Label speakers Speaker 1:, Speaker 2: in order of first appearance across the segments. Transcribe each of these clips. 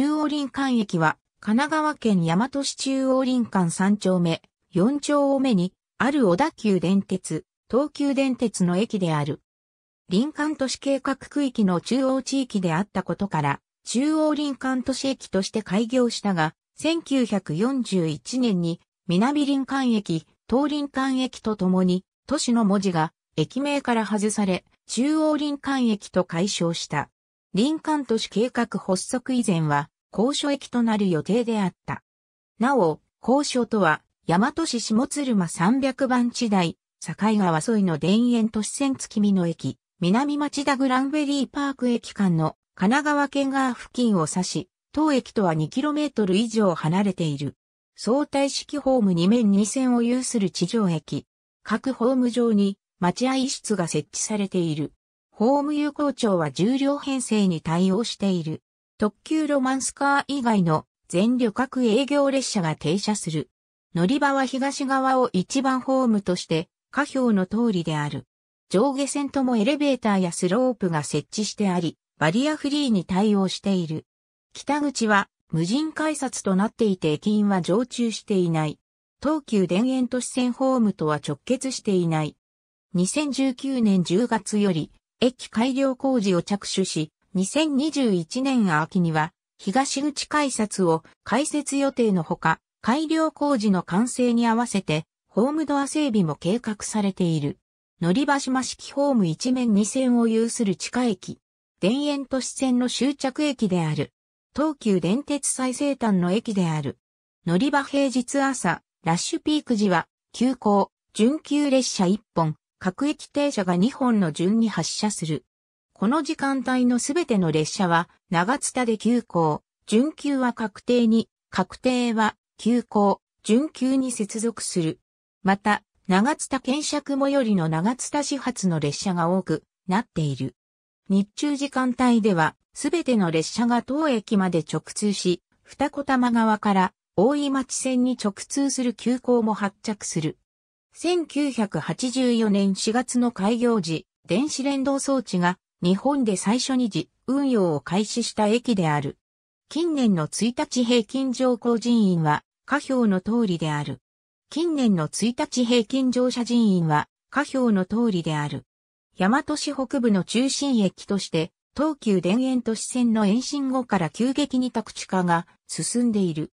Speaker 1: 中央林間駅は、神奈川県大和市中央林間3丁目、4丁目に、ある小田急電鉄、東急電鉄の駅である。林間都市計画区域の中央地域であったことから、中央林間都市駅として開業したが、1941年に南林間駅、東林間駅とともに、都市の文字が駅名から外され、中央林間駅と解消した。林間都市計画発足以前は、高所駅となる予定であった。なお、高所とは、大和市下鶴間300番地代、境川沿いの田園都市線月見の駅、南町田グランベリーパーク駅間の神奈川県側付近を指し、当駅とは 2km 以上離れている。相対式ホーム2面2線を有する地上駅。各ホーム上に待合室が設置されている。ホーム有効庁は重量編成に対応している。特急ロマンスカー以外の全旅客営業列車が停車する。乗り場は東側を一番ホームとして、下表の通りである。上下線ともエレベーターやスロープが設置してあり、バリアフリーに対応している。北口は無人改札となっていて駅員は常駐していない。東急田園都市線ホームとは直結していない。2019年10月より駅改良工事を着手し、2021年秋には、東口改札を開設予定のほか、改良工事の完成に合わせて、ホームドア整備も計画されている。乗り場島式ホーム一面二線を有する地下駅。田園都市線の終着駅である。東急電鉄最西端の駅である。乗り場平日朝、ラッシュピーク時は、急行、準急列車1本、各駅停車が2本の順に発車する。この時間帯のすべての列車は長津田で急行、準急は確定に、確定は急行、準急に接続する。また、長津田検索最寄りの長津田始発の列車が多くなっている。日中時間帯では、すべての列車が当駅まで直通し、二子玉川から大井町線に直通する急行も発着する。1984年4月の開業時、電子連動装置が日本で最初に時運用を開始した駅である。近年の1日平均乗降人員は下表の通りである。近年の1日平均乗車人員は下表の通りである。大和市北部の中心駅として、東急田園都市線の延伸後から急激に宅地化が進んでいる。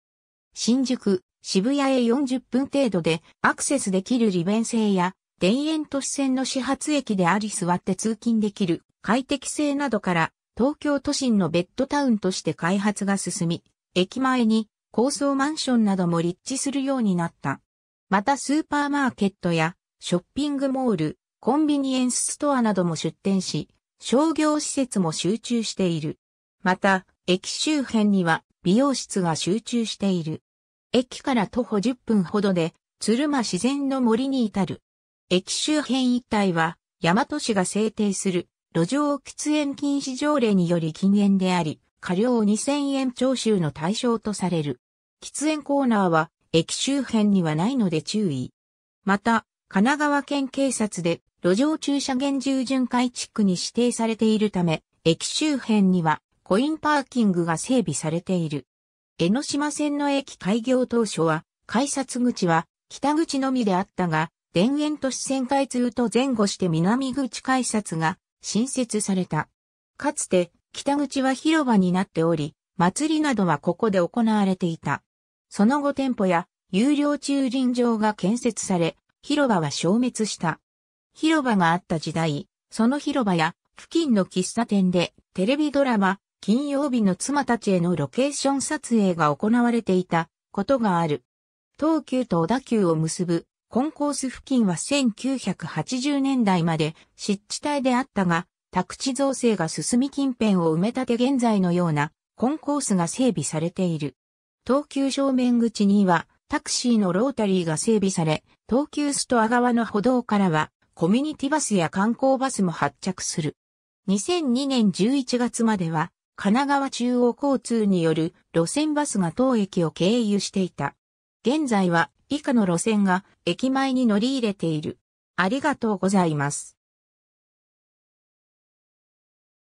Speaker 1: 新宿、渋谷へ40分程度でアクセスできる利便性や、田園都市線の始発駅であり座って通勤できる快適性などから、東京都心のベッドタウンとして開発が進み、駅前に高層マンションなども立地するようになった。またスーパーマーケットやショッピングモール、コンビニエンスストアなども出店し、商業施設も集中している。また、駅周辺には美容室が集中している。駅から徒歩10分ほどで、鶴間自然の森に至る。駅周辺一帯は、大和市が制定する、路上喫煙禁止条例により禁煙であり、過料2000円徴収の対象とされる。喫煙コーナーは、駅周辺にはないので注意。また、神奈川県警察で路上駐車厳重巡回地区に指定されているため、駅周辺にはコインパーキングが整備されている。江ノ島線の駅開業当初は、改札口は北口のみであったが、田園都市線開通と前後して南口改札が新設された。かつて北口は広場になっており、祭りなどはここで行われていた。その後店舗や有料駐輪場が建設され、広場は消滅した。広場があった時代、その広場や付近の喫茶店でテレビドラマ、金曜日の妻たちへのロケーション撮影が行われていたことがある。東急と小田急を結ぶコンコース付近は1980年代まで湿地帯であったが、宅地造成が進み近辺を埋め立て現在のようなコンコースが整備されている。東急正面口にはタクシーのロータリーが整備され、東急ストア側の歩道からはコミュニティバスや観光バスも発着する。2002年11月までは神奈川中央交通による路線バスが当駅を経由していた。現在は以下の路線が駅前に乗り入れている。ありがとうございます。